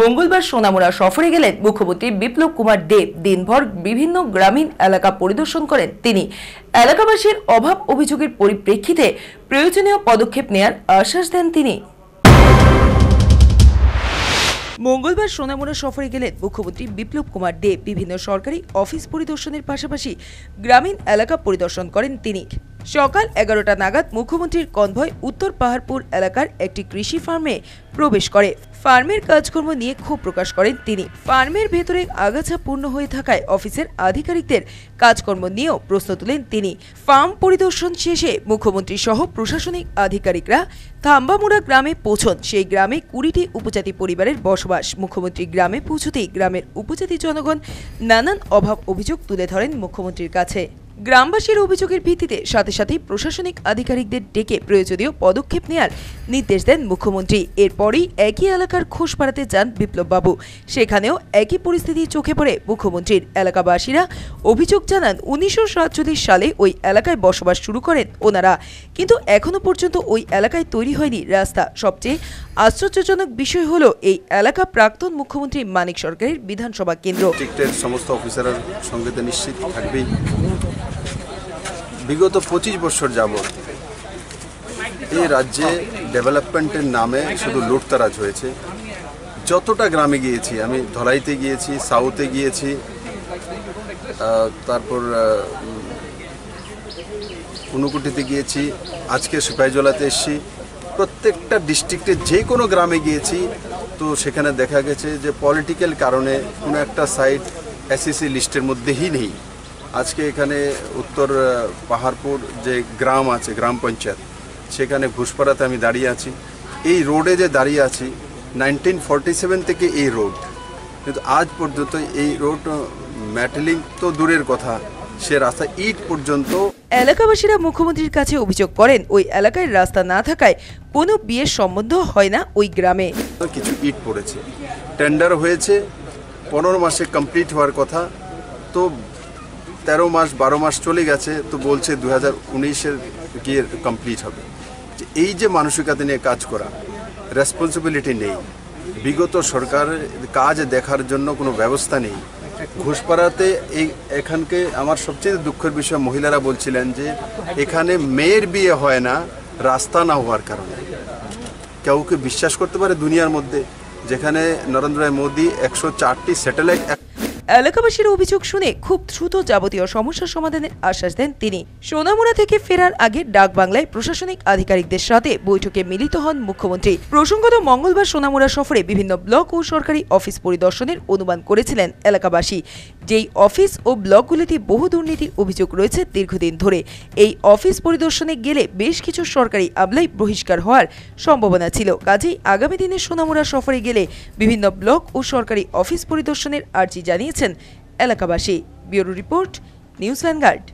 মঙ্গলবার সোনামুড়া সফরে গেলেন মুখ্যমন্ত্রী বিপ্লব কুমার দেব দিনভর বিভিন্ন গ্রামীণ এলাকা পরিদর্শন করেন তিনি এলাকাবাসীর অভাব অভিযোগের পরিপ্রেক্ষিতে প্রয়োজনীয় পদক্ষেপ নেয়ার আশ্বাস দেন তিনি মঙ্গলবার সোনামুড়া সফরে গেলেন মুখ্যমন্ত্রী বিপ্লব কুমার দেব বিভিন্ন সরকারি অফিস পরিদর্শনের পাশাপাশি গ্রামীণ এলাকা পরিদর্শন করেন তিনি সকাল এগারোটা নাগাদ মুখ্যমন্ত্রীর কনভয় উত্তর পাহাড়পুর এলাকার একটি কৃষি ফার্মে প্রবেশ করে ফার্মের কাজকর্ম নিয়ে ক্ষোভ প্রকাশ করেন তিনি ফার্মের ভেতরে আগাছা পূর্ণ হয়ে থাকায় অফিসের আধিকারিকদের কাজকর্ম নিয়েও প্রশ্ন তুলেন তিনি ফার্ম পরিদর্শন শেষে মুখ্যমন্ত্রী সহ প্রশাসনিক আধিকারিকরা থাম্বামুড়া গ্রামে পৌঁছন সেই গ্রামে কুড়িটি উপজাতি পরিবারের বসবাস মুখ্যমন্ত্রী গ্রামে পৌঁছতেই গ্রামের উপজাতি জনগণ নানান অভাব অভিযোগ তুলে ধরেন মুখ্যমন্ত্রীর কাছে গ্রামবাসীর অভিযোগের ভিত্তিতে সাথে সাথেই প্রশাসনিক আধিকারিকদের ডেকে প্রয়োজনীয় পদক্ষেপ নেওয়ার নির্দেশ দেন মুখ্যমন্ত্রী এরপরই একই এলাকার খোঁজ পাড়াতে যান বিপ্লববাবু সেখানেও একই পরিস্থিতি চোখে পড়ে মুখ্যমন্ত্রীর এলাকাবাসীরা অভিযোগ জানান উনিশশো সালে ওই এলাকায় বসবাস শুরু করেন ওনারা কিন্তু এখনও পর্যন্ত ওই এলাকায় তৈরি হয়নি রাস্তা সবচেয়ে আশ্চর্যজনক বিষয় হলো এই এলাকা প্রাক্তন মুখ্যমন্ত্রী মানিক সরকারের বিধানসভা কেন্দ্র সমস্ত সঙ্গে নিশ্চিত থাকবেই বিগত পঁচিশ বছর যাব এই রাজ্যে ডেভেলপমেন্টের নামে শুধু লুটতারাজ হয়েছে যতটা গ্রামে গিয়েছি আমি ধলাইতে গিয়েছি সাউথে গিয়েছি তারপর কুনুকুটিতে গিয়েছি আজকে সুপাইজলাতে এসেছি প্রত্যেকটা ডিস্ট্রিক্টে যে কোনো গ্রামে গিয়েছি তো সেখানে দেখা গেছে যে পলিটিক্যাল কারণে কোনো একটা সাইট এসিসি লিস্টের মধ্যেই নেই আজকে এখানে উত্তর পাহাড়পুর যে গ্রাম আছে গ্রাম পঞ্চায়েত সেখানে ঘুষপাড়াতে আমি দাঁড়িয়ে আছি এই রোডে যে দাঁড়িয়ে আছি নাইনটিন ফর্টি সেভেন থেকে এই রোড কিন্তু আজ পর্যন্ত এই রোড ম্যাটেলিং তো দূরের কথা সে রাস্তা ইট পর্যন্ত এলাকাবাসীরা মুখ্যমন্ত্রীর কাছে অভিযোগ করেন ওই এলাকায় রাস্তা না থাকায় কোনো বিয়ের সম্বন্ধ হয় না ওই গ্রামে কিছু ইট পড়েছে টেন্ডার হয়েছে পনেরো মাসে কমপ্লিট হওয়ার কথা তো তেরো মাস বারো মাস চলে গেছে তো বলছে দু হাজার উনিশের গিয়ে কমপ্লিট হবে এই যে মানসিকতা নিয়ে কাজ করা রেসপন্সিবিলিটি নেই বিগত সরকারের কাজ দেখার জন্য কোনো ব্যবস্থা নেই ঘুষপাড়াতে এই এখানকে আমার সবচেয়ে দুঃখের বিষয় মহিলারা বলছিলেন যে এখানে মেয়ের বিয়ে হয় না রাস্তা না হওয়ার কারণে কাউকে বিশ্বাস করতে পারে দুনিয়ার মধ্যে যেখানে নরেন্দ্র মোদী একশো চারটি স্যাটেলাইট এলাকাবাসীর অভিযোগ শুনে খুব দ্রুত যাবতীয় সমস্যার সমাধানের আশ্বাস দেন তিনি সোনামুড়া থেকে ফেরার আগে ডাক বাংলায় প্রশাসনিক আধিকারিকদের সাথে বৈঠকে মিলিত হন মুখ্যমন্ত্রী প্রসঙ্গত মঙ্গলবার সোনামুড়া সফরে বিভিন্ন ব্লক ও সরকারি অফিস পরিদর্শনের অনুমান করেছিলেন এলাকাবাসী যেই অফিস ও ব্লকগুলিতে বহু দুর্নীতির অভিযোগ রয়েছে দীর্ঘদিন ধরে এই অফিস পরিদর্শনে গেলে বেশ কিছু সরকারি আমলাই বহিষ্কার হওয়ার সম্ভাবনা ছিল কাজেই আগামী দিনে সোনামুড়া সফরে গেলে বিভিন্ন ব্লক ও সরকারি অফিস পরিদর্শনের আর্জি জানিয়ে জানিয়েছেন এলাকাবাসী ব্যুরো রিপোর্ট নিউজ ভ্যানগার্ড